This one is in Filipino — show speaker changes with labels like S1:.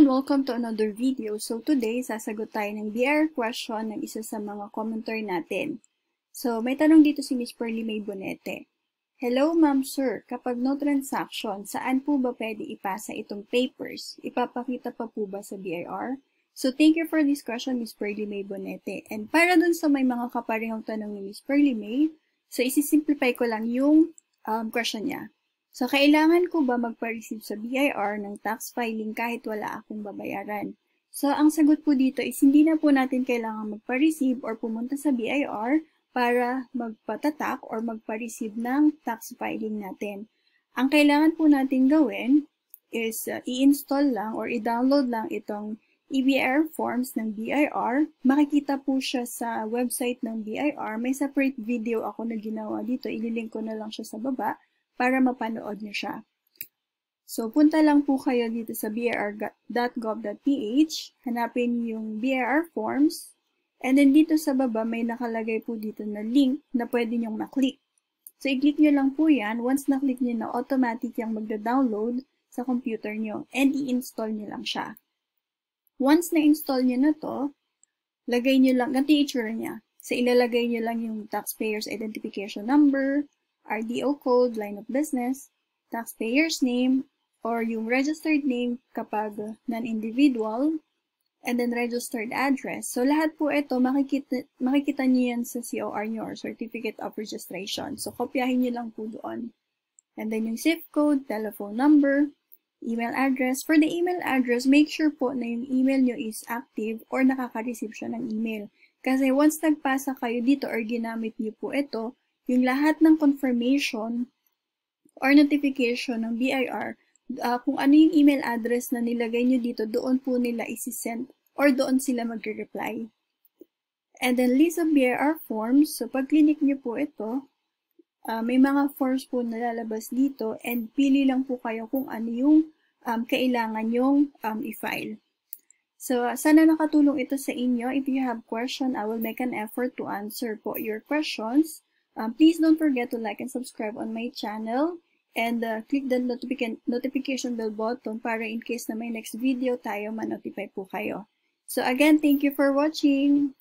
S1: everyone! Welcome to another video. So today, sasagot tayo ng BR question ng isa sa mga commenter natin. So may tanong dito si Miss Pearly May Bonete. Hello ma'am sir, kapag no transaction, saan po ba pwede ipasa itong papers? Ipapakita pa po ba sa BIR? So thank you for this question Miss Pearly May Bonete. And para dun sa may mga kaparehong tanong ni Miss Pearly May, so isisimplify ko lang yung um, question niya. So, kailangan ko ba magpa-receive sa BIR ng tax filing kahit wala akong babayaran? So, ang sagot po dito is hindi na po natin kailangan magpa-receive or pumunta sa BIR para magpatatak or magpa-receive ng tax filing natin. Ang kailangan po natin gawin is uh, i-install lang or i-download lang itong EBR forms ng BIR. Makikita po siya sa website ng BIR. May separate video ako na ginawa dito. Ililink ko na lang siya sa baba para mapanood nyo siya. So, punta lang po kayo dito sa br.gov.ph, hanapin yung BIR forms, and then dito sa baba may nakalagay po dito na link na pwede nyong maklik. So, i-click nyo lang po yan. Once na-click nyo na, automatic yung magda-download sa computer nyo and i-install nyo lang siya. Once na-install nyo na to, lagay nyo lang, ganito yung itsura niya. So, ilalagay nyo lang yung taxpayer's identification number, RDO code, line of business, taxpayer's name, or yung registered name kapag non-individual, and then registered address. So, lahat po ito, makikita, makikita niyo yan sa COR niyo or Certificate of Registration. So, kopyahin niyo lang po doon. And then yung zip code, telephone number, email address. For the email address, make sure po na yung email niyo is active or nakaka-receive siya ng email. Kasi once nagpasa kayo dito or ginamit niyo po ito, yung lahat ng confirmation or notification ng BIR, uh, ah, kung ano yung email address na nilagay nyo dito, doon po nila isisend or doon sila magre-reply. And then list of BIR forms, so pag clinic nyo po ito, uh, may mga forms po na lalabas dito and pili lang po kayo kung ano yung um, kailangan yung um, i-file. So, sana nakatulong ito sa inyo. If you have question, I will make an effort to answer po your questions. Um, please don't forget to like and subscribe on my channel and uh, click the notific notification bell button para in case na may next video tayo manotify po kayo. So again, thank you for watching!